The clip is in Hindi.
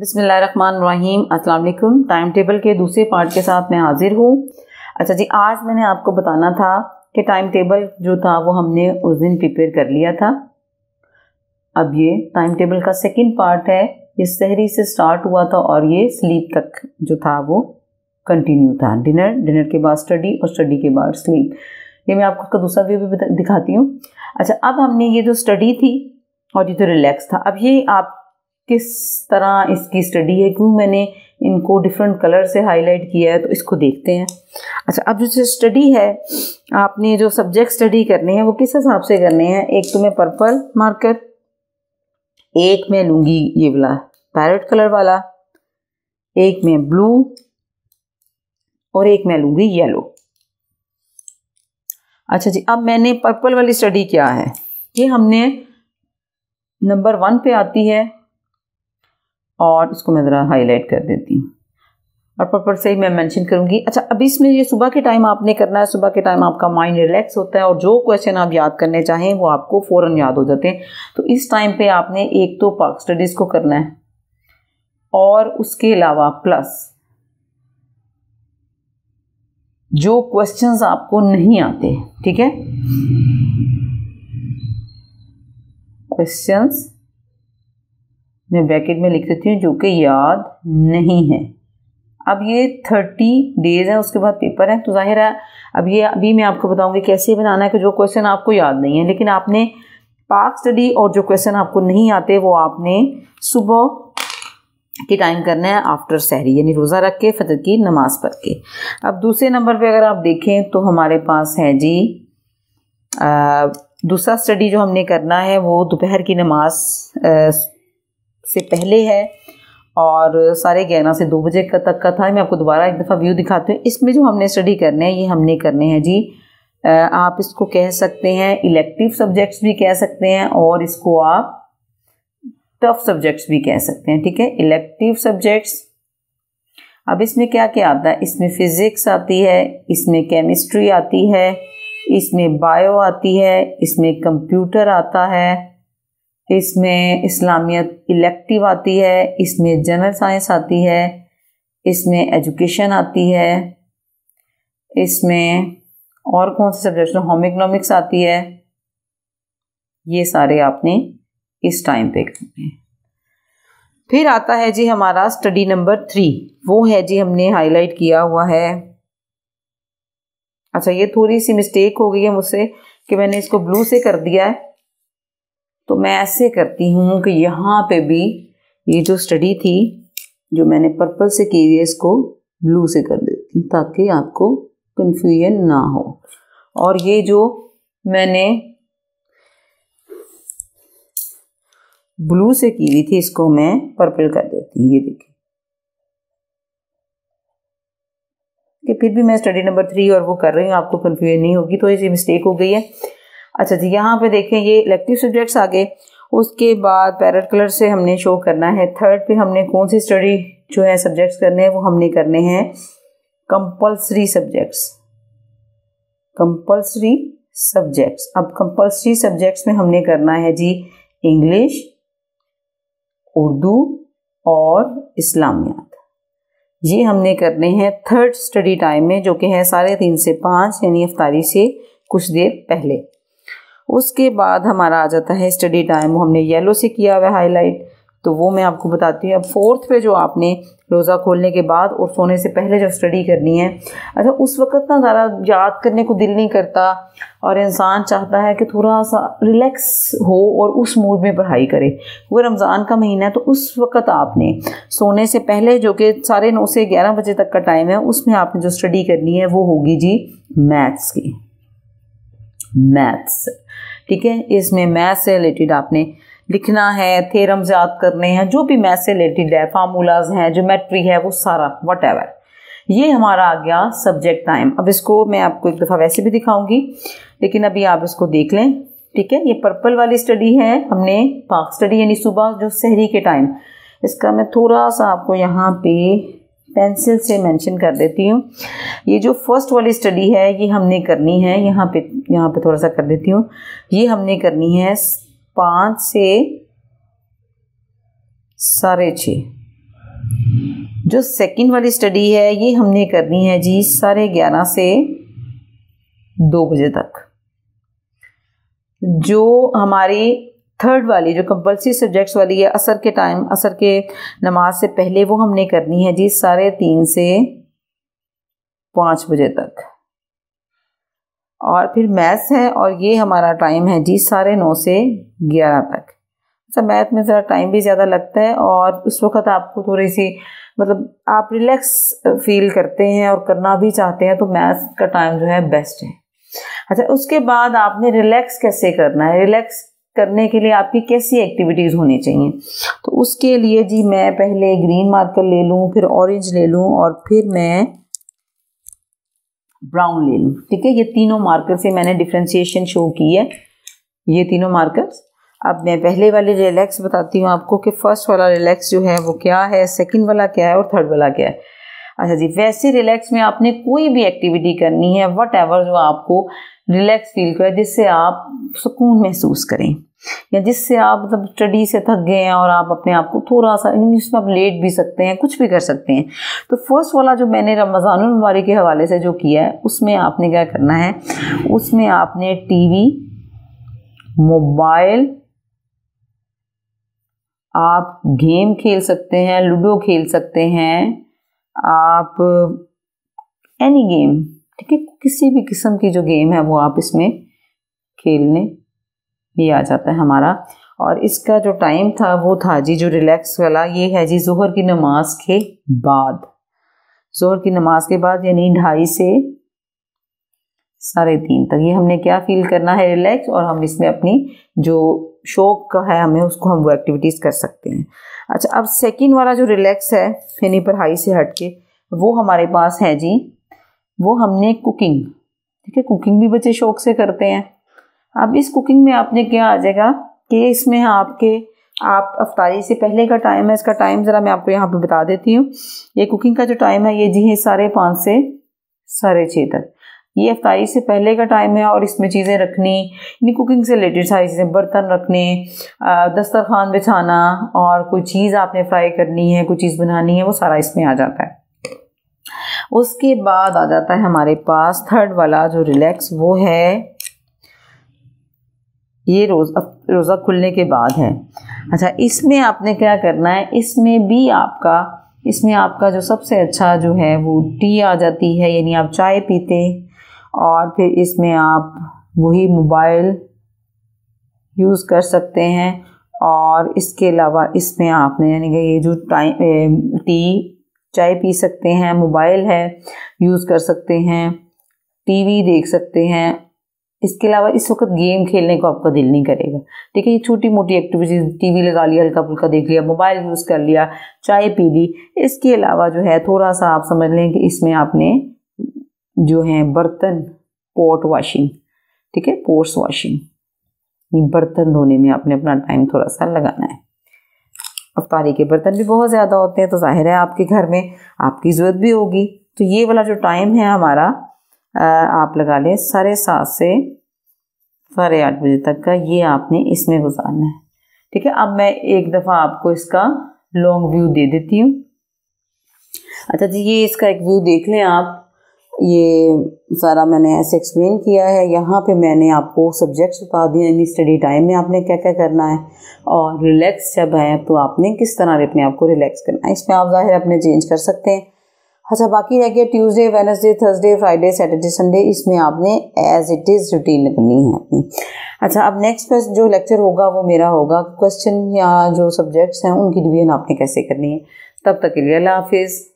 बिसमीम अस्सलाम टाइम टेबल के दूसरे पार्ट के साथ मैं हाज़िर हूँ अच्छा जी आज मैंने आपको बताना था कि टाइम टेबल जो था वो हमने उस दिन प्रिपेयर कर लिया था अब ये टाइम टेबल का सेकेंड पार्ट है ये शहरी से स्टार्ट हुआ था और ये स्लीप तक जो था वो कंटिन्यू था डिनर डिनर के बाद स्टडी और स्टडी के बाद स्लीप ये मैं आपको उसका दूसरा व्यू भी दिखाती हूँ अच्छा अब हमने ये जो स्टडी थी और ये जो रिलैक्स था अब ये आप किस तरह इसकी स्टडी है क्यों मैंने इनको डिफरेंट कलर से हाईलाइट किया है तो इसको देखते हैं अच्छा अब जो स्टडी है आपने जो सब्जेक्ट स्टडी करने हैं वो किस हिसाब से करने हैं एक तो मैं पर्पल मार्कर एक मैं लूंगी ये वाला पैरट कलर वाला एक मैं ब्लू और एक मैं लूंगी येलो अच्छा जी अब मैंने पर्पल वाली स्टडी क्या है ये हमने नंबर वन पे आती है और इसको मैं ज़रा हाईलाइट कर देती हूँ और प्रॉपर से ही मैं मेंशन करूँगी अच्छा अब इसमें ये सुबह के टाइम आपने करना है सुबह के टाइम आपका माइंड रिलैक्स होता है और जो क्वेश्चन आप याद करने चाहें वो आपको फ़ौर याद हो जाते हैं तो इस टाइम पे आपने एक तो पार्क स्टडीज़ को करना है और उसके अलावा प्लस जो क्वेश्चंस आपको नहीं आते ठीक है क्वेश्चंस मैं ब्रैकेट में लिख देती हूँ जो कि याद नहीं है अब ये थर्टी डेज है उसके बाद पेपर है तो जाहिर है अब ये अभी मैं आपको बताऊँगी कैसे बनाना है कि जो क्वेश्चन आपको याद नहीं है लेकिन आपने पार्क स्टडी और जो क्वेश्चन आपको नहीं आते वो आपने सुबह के टाइम करना है आफ्टर सहरी यानी रोज़ा रख के फजर की नमाज़ पढ़ के अब दूसरे नंबर पे अगर आप देखें तो हमारे पास है जी दूसरा स्टडी जो हमने करना है वो दोपहर की नमाज से पहले है और साढ़े ग्यारह से दो बजे का तक का था मैं आपको दोबारा एक दफ़ा व्यू दिखाती हूँ इसमें जो हमने स्टडी करने हैं ये हमने करने हैं जी आप इसको कह सकते हैं इलेक्टिव सब्जेक्ट्स भी कह सकते हैं और इसको आप टफ सब्जेक्ट्स भी कह सकते हैं ठीक है इलेक्टिव सब्जेक्ट्स अब इसमें क्या क्या आता है इसमें फिज़िक्स आती है इसमें केमिस्ट्री आती है इसमें बायो आती है इसमें कंप्यूटर आता है इसमें इस्लामियत इलेक्टिव आती है इसमें जनरल साइंस आती है इसमें एजुकेशन आती है इसमें और कौन से सब्जेक्ट होम इकोनॉमिक्स आती है ये सारे आपने इस टाइम पे करने हैं फिर आता है जी हमारा स्टडी नंबर थ्री वो है जी हमने हाईलाइट किया हुआ है अच्छा ये थोड़ी सी मिस्टेक हो गई है मुझसे कि मैंने इसको ब्लू से कर दिया है तो मैं ऐसे करती हूँ कि यहाँ पे भी ये जो स्टडी थी जो मैंने पर्पल से की हुई है इसको ब्लू से कर देती हूँ ताकि आपको कन्फ्यूजन ना हो और ये जो मैंने ब्लू से की हुई थी इसको मैं पर्पल कर देती हूँ ये देखिए कि फिर भी मैं स्टडी नंबर थ्री और वो कर रही हूँ आपको कन्फ्यूजन नहीं होगी तो ऐसी मिस्टेक हो गई है अच्छा जी यहाँ पे देखें ये इलेक्टिव सब्जेक्ट्स आ गए उसके बाद पैरट कलर से हमने शो करना है थर्ड पे हमने कौन सी स्टडी जो है सब्जेक्ट्स करने हैं वो हमने करने हैं कंपल्सरी सब्जेक्ट्स कंपल्सरी सब्जेक्ट्स अब कंपल्सरी सब्जेक्ट्स में हमने करना है जी इंग्लिश उर्दू और इस्लामियात ये हमने करने हैं थर्ड स्टडी टाइम में जो कि है साढ़े तीन से पाँच यानी अफ्तारी से कुछ देर पहले उसके बाद हमारा आ जाता है स्टडी टाइम हमने येलो से किया हुआ है हाईलाइट तो वो मैं आपको बताती हूँ अब फोर्थ पे जो आपने रोज़ा खोलने के बाद और सोने से पहले जब स्टडी करनी है अच्छा उस वक्त ना ज़रा याद करने को दिल नहीं करता और इंसान चाहता है कि थोड़ा सा रिलैक्स हो और उस मूड में पढ़ाई करे वो रमज़ान का महीना है तो उस वक्त आपने सोने से पहले जो कि साढ़े नौ से ग्यारह बजे तक का टाइम है उसमें आपने जो स्टडी करनी है वो होगी जी मैथ्स की मैथ्स ठीक है इसमें मैथ से रिलेटेड आपने लिखना है थेरम्स याद करने हैं जो भी मैथ से रिलेटेड है फार्मूलाज हैं मैट्री है वो सारा वट ये हमारा आ गया सब्जेक्ट टाइम अब इसको मैं आपको एक दफ़ा वैसे भी दिखाऊंगी लेकिन अभी आप इसको देख लें ठीक है ये पर्पल वाली स्टडी है हमने पाक स्टडी यानी सुबह जो शहरी के टाइम इसका मैं थोड़ा सा आपको यहाँ पे पेंसिल से मेंशन कर देती हूँ ये जो फर्स्ट वाली स्टडी है ये हमने करनी है यहाँ पे यहाँ पे थोड़ा सा कर देती हूँ ये हमने करनी है पाँच से साढ़े छ जो सेकंड वाली स्टडी है ये हमने करनी है जी साढ़े ग्यारह से दो बजे तक जो हमारी थर्ड वाली जो कंपलसरी सब्जेक्ट्स वाली है असर के टाइम असर के नमाज से पहले वो हमने करनी है जी साढ़े तीन से पाँच बजे तक और फिर मैथ्स है और ये हमारा टाइम है जी साढ़े नौ से ग्यारह तक अच्छा मैथ में ज़रा टाइम भी ज़्यादा लगता है और उस वक्त आपको थोड़ी सी मतलब आप रिलैक्स फील करते हैं और करना भी चाहते हैं तो मैथ्स का टाइम जो है बेस्ट है अच्छा उसके बाद आपने रिलैक्स कैसे करना है रिलैक्स करने के लिए आपकी कैसी एक्टिविटीज़ होनी चाहिए तो उसके लिए जी मैं पहले ग्रीन मार्कर ले लूँ फिर ऑरेंज ले लूँ और फिर मैं ब्राउन ले लूँ ठीक है ये तीनों मार्कर से मैंने डिफ्रेंसीशन शो की है ये तीनों मार्कर्स अब मैं पहले वाले रिलैक्स बताती हूँ आपको कि फर्स्ट वाला रिलैक्स जो है वो क्या है सेकंड वाला क्या है और थर्ड वाला क्या है अच्छा जी वैसे रिलैक्स में आपने कोई भी एक्टिविटी करनी है वट एवर जो आपको रिलैक्स फील करे जिससे आप सुकून महसूस करें या जिससे आप मतलब स्टडी से थक गए हैं और आप अपने आप को थोड़ा सा इसमें आप लेट भी सकते हैं कुछ भी कर सकते हैं तो फर्स्ट वाला जो मैंने रमज़ान मुबारक के हवाले से जो किया है उसमें आपने क्या करना है उसमें आपने टीवी मोबाइल आप गेम खेल सकते हैं लूडो खेल सकते हैं आप एनी गेम ठीक है किसी भी किस्म की जो गेम है वो आप इसमें खेलने ये आ जाता है हमारा और इसका जो टाइम था वो था जी जो रिलैक्स वाला ये है जी जोहर की नमाज के बाद जहर की नमाज के बाद यानी ढाई से साढ़े तीन तक ये हमने क्या फील करना है रिलैक्स और हम इसमें अपनी जो शौक का है हमें उसको हम वो एक्टिविटीज़ कर सकते हैं अच्छा अब सेकेंड वाला जो रिलैक्स है यानी पढ़ाई से हट के वो हमारे पास है जी वो हमने कुकिंग ठीक है कुकिंग भी बच्चे शौक से करते हैं अब इस कुकिंग में आपने क्या आ जाएगा कि इसमें आपके आप अफ्तारी से पहले का टाइम है इसका टाइम ज़रा मैं आपको यहाँ पे बता देती हूँ ये कुकिंग का जो टाइम है ये जी है साढ़े पाँच से साढ़े छः तक ये अफ्तारी से पहले का टाइम है और इसमें चीज़ें रखनी यानी कुकिंग से रिलेटेड सारी चीज़ें बर्तन रखने दस्तरखान बिछाना और कोई चीज़ आपने फ्राई करनी है कोई चीज़ बनानी है वो सारा इसमें आ जाता है उसके बाद आ जाता है हमारे पास थर्ड वाला जो रिलैक्स वो है ये रोज़ रोज़ा खुलने के बाद है अच्छा इसमें आपने क्या करना है इसमें भी आपका इसमें आपका जो सबसे अच्छा जो है वो टी आ जाती है यानी आप चाय पीते और फिर इसमें आप वही मोबाइल यूज़ कर सकते हैं और इसके अलावा इसमें आपने यानी कि ये जो टाइम टी चाय पी सकते हैं मोबाइल है यूज़ कर सकते हैं टीवी देख सकते हैं इसके अलावा इस वक्त गेम खेलने को आपका दिल नहीं करेगा ठीक है ये छोटी मोटी एक्टिविटीज़ टीवी लगा लिया हल्का फुल्का देख लिया मोबाइल यूज़ कर लिया चाय पी ली इसके अलावा जो है थोड़ा सा आप समझ लें कि इसमें आपने जो है बर्तन पोर्ट वॉशिंग ठीक है पोर्ट्स वॉशिंग बर्तन धोने में आपने अपना टाइम थोड़ा सा लगाना है अफ्तारी के बर्तन भी बहुत ज़्यादा होते हैं तो जाहिर है आपके घर में आपकी ज़रूरत भी होगी तो ये वाला जो टाइम है हमारा आप लगा लें साढ़े सात से साढ़े आठ बजे तक का ये आपने इसमें गुजारना है ठीक है अब मैं एक दफ़ा आपको इसका लॉन्ग व्यू दे देती हूँ अच्छा जी ये इसका एक व्यू देख लें आप ये सारा मैंने ऐसे एक्सप्लेन किया है यहाँ पे मैंने आपको सब्जेक्ट्स बता दिए यानी स्टडी टाइम में आपने क्या क्या करना है और रिलैक्स जब है तो आपने किस तरह अपने आप को रिलैक्स करना है इसमें आप ज़ाहिर अपने चेंज कर सकते हैं अच्छा बाकी रह गया Tuesday Wednesday Thursday Friday Saturday Sunday इसमें आपने एज इट इज़ रूटीन करनी है अपनी अच्छा अब नेक्स्ट जो लेक्चर होगा वो मेरा होगा क्वेश्चन या जो सब्जेक्ट्स हैं उनकी रिविजन आपने कैसे करनी है तब तक के लिए अल्लाह हाफिज़